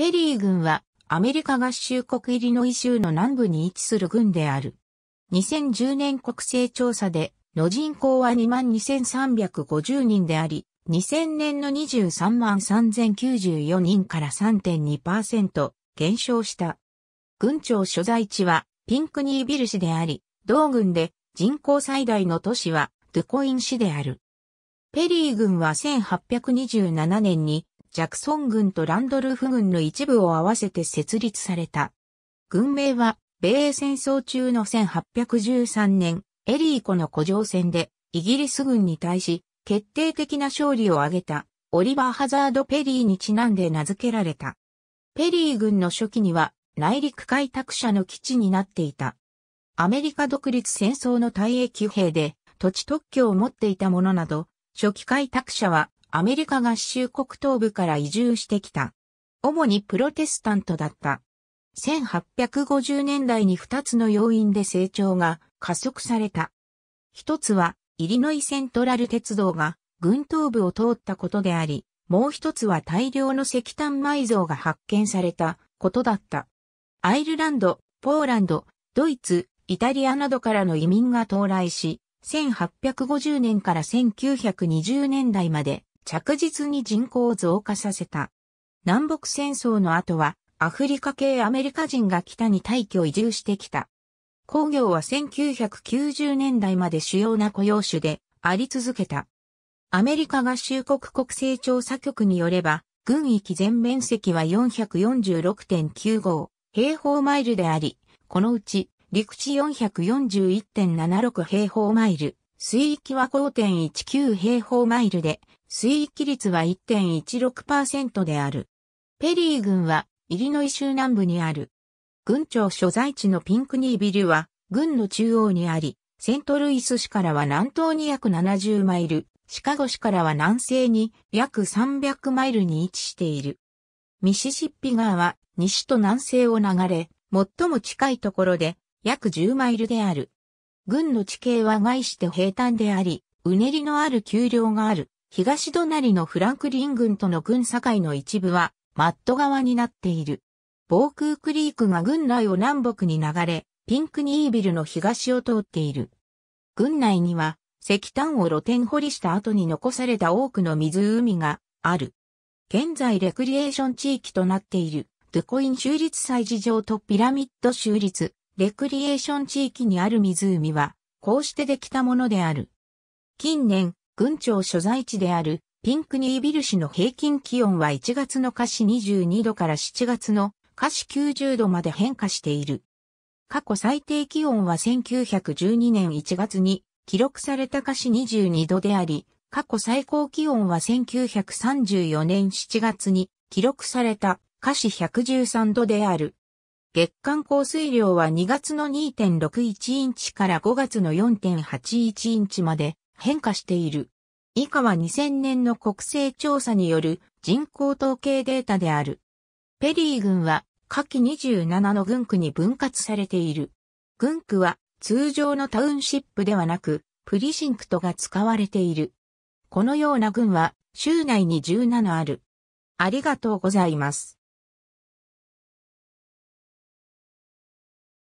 ペリー軍はアメリカ合衆国イリノイ州の南部に位置する軍である。2010年国勢調査での人口は22,350人であり、2000年の23万3094人から3.2%減少した。軍庁所在地はピンクニービル市であり、同軍で人口最大の都市はドゥコイン市である。ペリー軍は1827年にジャクソン軍とランドルフ軍の一部を合わせて設立された。軍名は、米英戦争中の1813年、エリー湖の古城戦で、イギリス軍に対し、決定的な勝利を挙げた、オリバー・ハザード・ペリーにちなんで名付けられた。ペリー軍の初期には、内陸開拓者の基地になっていた。アメリカ独立戦争の退役兵で、土地特許を持っていたものなど、初期開拓者は、アメリカ合衆国東部から移住してきた。主にプロテスタントだった。1850年代に2つの要因で成長が加速された。一つは、イリノイセントラル鉄道が軍東部を通ったことであり、もう一つは大量の石炭埋蔵が発見されたことだった。アイルランド、ポーランド、ドイツ、イタリアなどからの移民が到来し、1850年から1920年代まで着実に人口を増加させた。南北戦争の後はアフリカ系アメリカ人が北に大挙移住してきた。工業は1990年代まで主要な雇用種であり続けた。アメリカ合衆国国勢調査局によれば、軍域全面積は446.95平方マイルであり、このうち陸地441.76平方マイル、水域は5.19平方マイルで、水域率は1.16%である。ペリー郡は、イリノイ州南部にある。郡庁所在地のピンクニービルは、郡の中央にあり、セントルイス市からは南東に約70マイル、シカゴ市からは南西に約300マイルに位置している。ミシシッピ川は西と南西を流れ、最も近いところで約10マイルである。郡の地形は外して平坦であり、うねりのある丘陵がある。東隣のフランクリン軍との軍境の一部は、マット側になっている。防空クリークが軍内を南北に流れ、ピンクニービルの東を通っている。軍内には、石炭を露天掘りした後に残された多くの湖がある。現在レクリエーション地域となっている、ドゥコイン州立祭事場とピラミッド州立、レクリエーション地域にある湖は、こうしてできたものである。近年、郡庁所在地であるピンクニービル市の平均気温は1月の華氏22度から7月の華氏90度まで変化している。過去最低気温は1912年1月に記録された華氏22度であり、過去最高気温は1934年7月に記録された華氏113度である。月間降水量は2月の2.61インチから5月の4.81インチまで変化している。以下は2000年の国勢調査による人口統計データである。ペリー軍は下記27の軍区に分割されている。軍区は通常のタウンシップではなく、プリシンクトが使われている。このような軍は州内に17ある。ありがとうございます。